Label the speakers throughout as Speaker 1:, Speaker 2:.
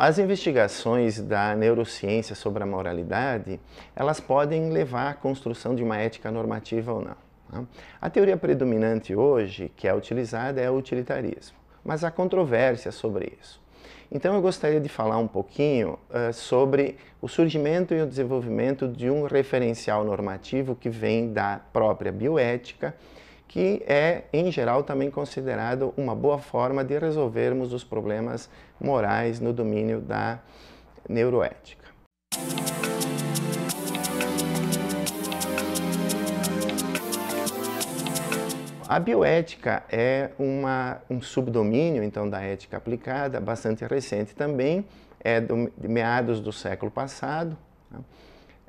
Speaker 1: As investigações da neurociência sobre a moralidade, elas podem levar à construção de uma ética normativa ou não. Tá? A teoria predominante hoje, que é utilizada, é o utilitarismo, mas há controvérsia sobre isso. Então eu gostaria de falar um pouquinho uh, sobre o surgimento e o desenvolvimento de um referencial normativo que vem da própria bioética que é, em geral, também considerado uma boa forma de resolvermos os problemas morais no domínio da neuroética. A bioética é uma, um subdomínio, então, da ética aplicada, bastante recente também, é do, de meados do século passado. Né?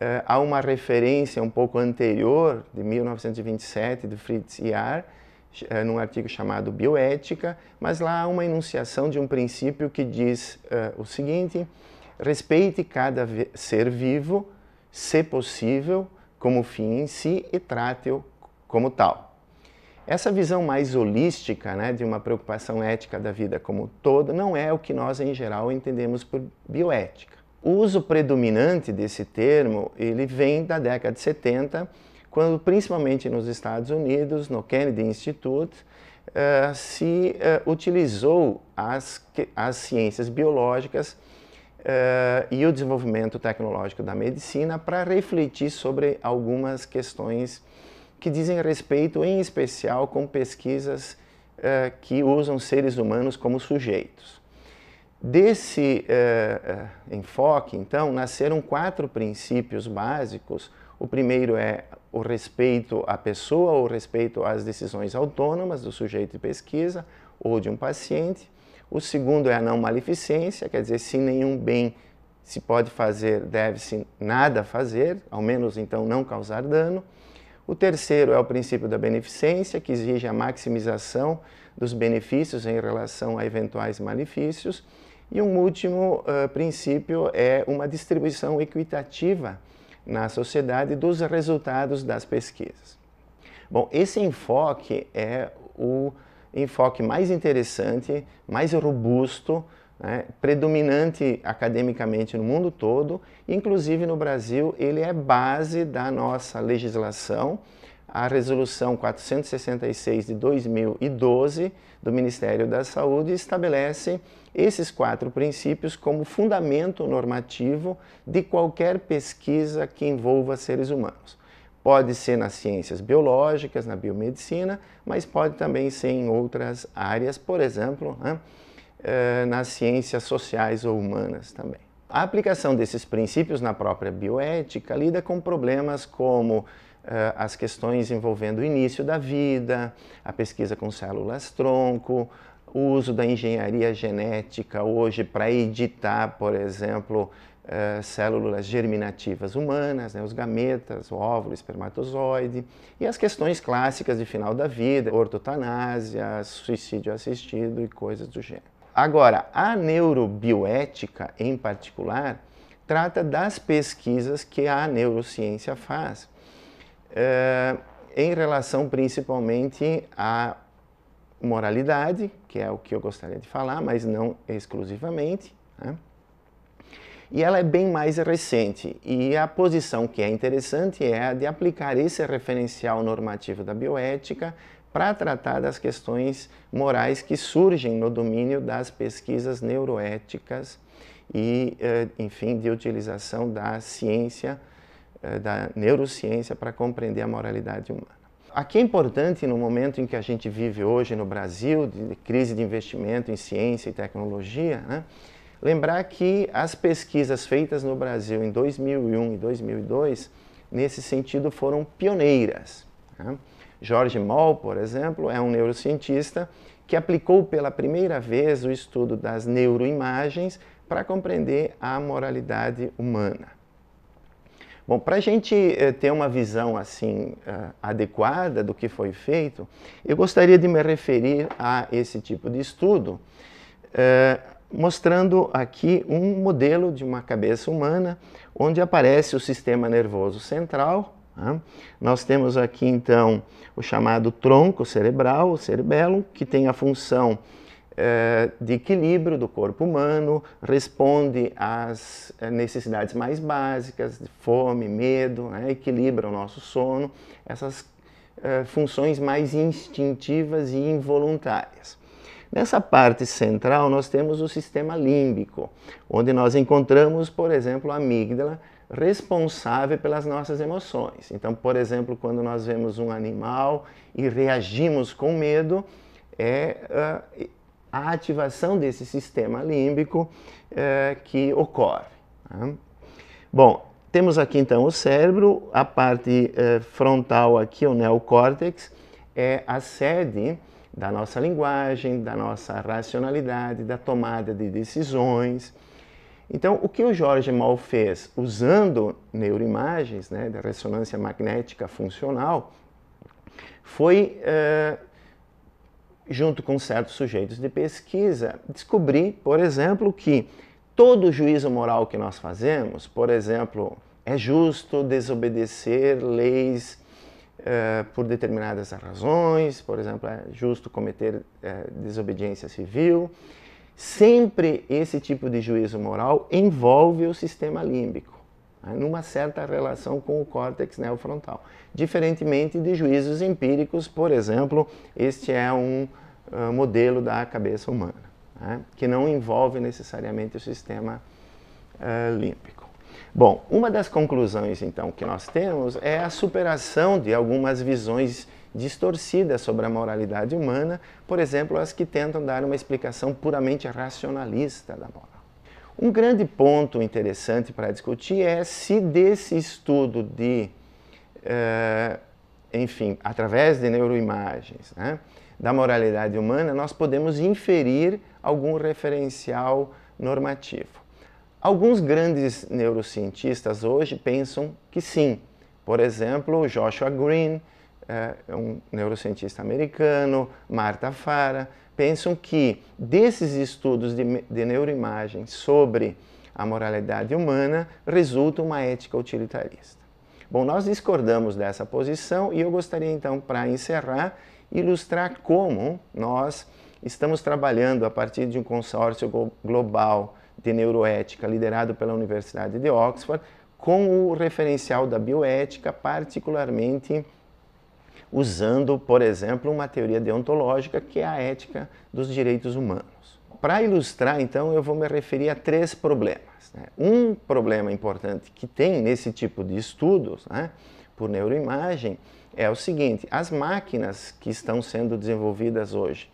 Speaker 1: Eh, há uma referência um pouco anterior, de 1927, do Fritz Iar, eh, num artigo chamado Bioética, mas lá há uma enunciação de um princípio que diz eh, o seguinte, respeite cada ser vivo, se possível, como fim em si e trate-o como tal. Essa visão mais holística, né, de uma preocupação ética da vida como todo, não é o que nós em geral entendemos por bioética. O uso predominante desse termo, ele vem da década de 70, quando principalmente nos Estados Unidos, no Kennedy Institute, uh, se uh, utilizou as, as ciências biológicas uh, e o desenvolvimento tecnológico da medicina para refletir sobre algumas questões que dizem respeito, em especial, com pesquisas que usam seres humanos como sujeitos. Desse eh, eh, enfoque, então, nasceram quatro princípios básicos. O primeiro é o respeito à pessoa, o respeito às decisões autônomas do sujeito de pesquisa ou de um paciente. O segundo é a não maleficência, quer dizer, se nenhum bem se pode fazer, deve-se nada fazer, ao menos então não causar dano. O terceiro é o princípio da beneficência, que exige a maximização dos benefícios em relação a eventuais malefícios. E um último uh, princípio é uma distribuição equitativa na sociedade dos resultados das pesquisas. Bom, esse enfoque é o enfoque mais interessante, mais robusto, né, predominante academicamente no mundo todo, inclusive no Brasil, ele é base da nossa legislação a resolução 466 de 2012 do Ministério da Saúde estabelece esses quatro princípios como fundamento normativo de qualquer pesquisa que envolva seres humanos. Pode ser nas ciências biológicas, na biomedicina, mas pode também ser em outras áreas, por exemplo, eh, nas ciências sociais ou humanas também. A aplicação desses princípios na própria bioética lida com problemas como eh, as questões envolvendo o início da vida, a pesquisa com células-tronco, o uso da engenharia genética hoje para editar, por exemplo, eh, células germinativas humanas, né, os gametas, o óvulo, o espermatozoide, e as questões clássicas de final da vida, ortotanásia, suicídio assistido e coisas do gênero. Agora, a neurobioética, em particular, trata das pesquisas que a neurociência faz é, em relação principalmente à moralidade, que é o que eu gostaria de falar, mas não exclusivamente. Né? E ela é bem mais recente, e a posição que é interessante é a de aplicar esse referencial normativo da bioética para tratar das questões morais que surgem no domínio das pesquisas neuroéticas e, eh, enfim, de utilização da ciência eh, da neurociência para compreender a moralidade humana. Aqui é importante, no momento em que a gente vive hoje no Brasil, de crise de investimento em ciência e tecnologia, né, lembrar que as pesquisas feitas no Brasil em 2001 e 2002, nesse sentido, foram pioneiras. Né? Jorge Moll, por exemplo, é um neurocientista que aplicou pela primeira vez o estudo das neuroimagens para compreender a moralidade humana. Bom, para a gente eh, ter uma visão assim uh, adequada do que foi feito, eu gostaria de me referir a esse tipo de estudo, eh, mostrando aqui um modelo de uma cabeça humana, onde aparece o sistema nervoso central. Né? Nós temos aqui então o chamado tronco cerebral, o cerebelo, que tem a função eh, de equilíbrio do corpo humano, responde às eh, necessidades mais básicas, de fome, medo, né? equilibra o nosso sono, essas eh, funções mais instintivas e involuntárias. Nessa parte central nós temos o sistema límbico, onde nós encontramos, por exemplo, a amígdala responsável pelas nossas emoções. Então, por exemplo, quando nós vemos um animal e reagimos com medo, é ah, a ativação desse sistema límbico eh, que ocorre. Né? Bom, temos aqui então o cérebro, a parte eh, frontal aqui, o neocórtex, é a sede da nossa linguagem, da nossa racionalidade, da tomada de decisões. Então, o que o Jorge Mal fez usando neuroimagens né, da ressonância magnética funcional foi eh, junto com certos sujeitos de pesquisa, descobri, por exemplo, que todo juízo moral que nós fazemos, por exemplo, é justo desobedecer leis eh, por determinadas razões, por exemplo, é justo cometer eh, desobediência civil. Sempre esse tipo de juízo moral envolve o sistema límbico. Né, numa certa relação com o córtex neofrontal. Diferentemente de juízos empíricos, por exemplo, este é um uh, modelo da cabeça humana, né, que não envolve necessariamente o sistema uh, ah, límbico. Bom, uma das conclusões então que nós temos é a superação de algumas visões distorcidas sobre a moralidade humana, por exemplo, as que tentam dar uma explicação puramente racionalista da moral. Um grande ponto interessante para discutir é se desse estudo de, uh, enfim, através de neuroimagens, né, da moralidade humana, nós podemos inferir algum referencial normativo. Alguns grandes neurocientistas hoje pensam que sim. Por exemplo, Joshua Green, uh, um neurocientista americano, Marta Farah, pensam que desses estudos de, de neuroimagem sobre a moralidade humana resulta uma ética utilitarista. Bom, nós discordamos dessa posição e eu gostaria então, para encerrar, ilustrar como nós estamos trabalhando a partir de um consórcio global de neuroética liderado pela Universidade de Oxford, com o referencial da bioética, particularmente usando, por exemplo, uma teoria deontológica que é a ética dos direitos humanos. Para ilustrar, então, eu vou me referir a três problemas. Né? Um problema importante que tem nesse tipo de estudos, né, por neuroimagem, é o seguinte: as máquinas que estão sendo desenvolvidas hoje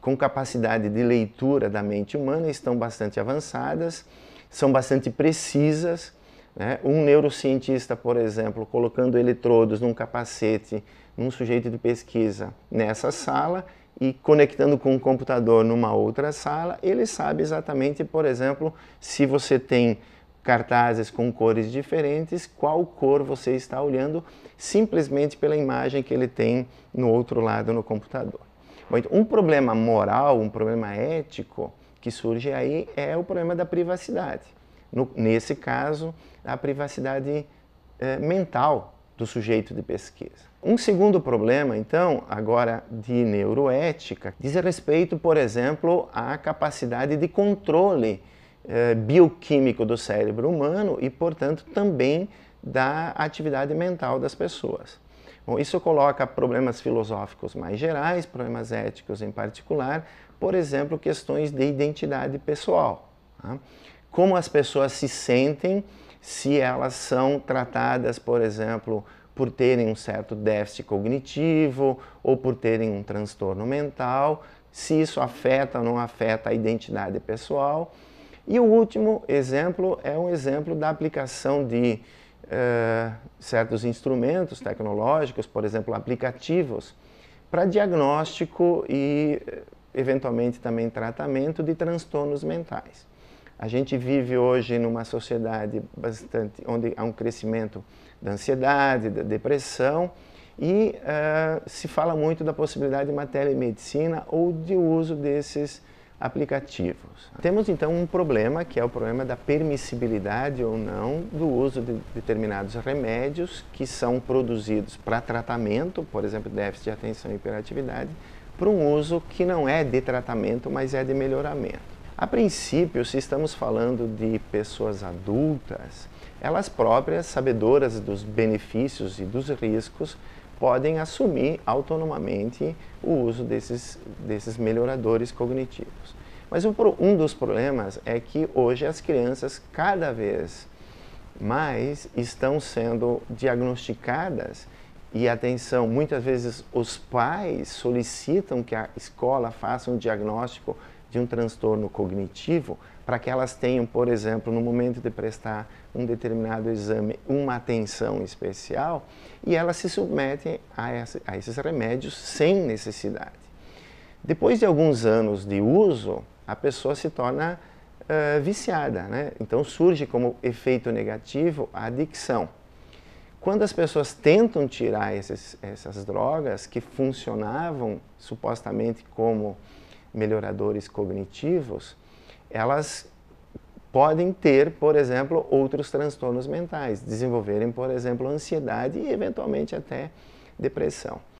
Speaker 1: com capacidade de leitura da mente humana estão bastante avançadas, são bastante precisas. Né? Um neurocientista, por exemplo, colocando eletrodos num capacete num sujeito de pesquisa nessa sala e conectando com um computador numa outra sala, ele sabe exatamente, por exemplo, se você tem cartazes com cores diferentes, qual cor você está olhando, simplesmente pela imagem que ele tem no outro lado no computador. Bom, então, um problema moral, um problema ético que surge aí é o problema da privacidade. No, nesse caso, a privacidade eh, mental do sujeito de pesquisa. Um segundo problema, então, agora de neuroética, diz respeito, por exemplo, à capacidade de controle eh, bioquímico do cérebro humano e, portanto, também da atividade mental das pessoas. Bom, isso coloca problemas filosóficos mais gerais, problemas éticos em particular, por exemplo, questões de identidade pessoal. Tá? Como as pessoas se sentem se elas são tratadas, por exemplo, por terem um certo déficit cognitivo ou por terem um transtorno mental, se isso afeta ou não afeta a identidade pessoal. E o último exemplo é um exemplo da aplicação de uh, certos instrumentos tecnológicos, por exemplo, aplicativos, para diagnóstico e, eh, eventualmente, também tratamento de transtornos mentais. A gente vive hoje numa sociedade bastante onde há um crescimento da ansiedade, da depressão e uh, se fala muito da possibilidade de uma telemedicina ou de uso desses aplicativos. Temos então um problema que é o problema da permissibilidade ou não do uso de determinados remédios que são produzidos para tratamento, por exemplo, déficit de atenção e hiperatividade, para um uso que não é de tratamento, mas é de melhoramento. A princípio, se estamos falando de pessoas adultas, elas próprias, sabedoras dos benefícios e dos riscos, podem assumir autonomamente o uso desses, desses melhoradores cognitivos. Mas um dos problemas é que hoje as crianças cada vez mais estão sendo diagnosticadas e atenção, muitas vezes os pais solicitam que a escola faça um diagnóstico de um transtorno cognitivo para que elas tenham, por exemplo, no momento de prestar um determinado exame, uma atenção especial e elas se submetem a, esses remédios sem necessidade. Depois de alguns anos de uso, a pessoa se torna uh, viciada, né? então surge como efeito negativo a adicção. Quando as pessoas tentam tirar esses, essas drogas que funcionavam supostamente como melhoradores cognitivos, elas podem ter, por exemplo, outros transtornos mentais, desenvolverem, por exemplo, ansiedade e eventualmente até depressão.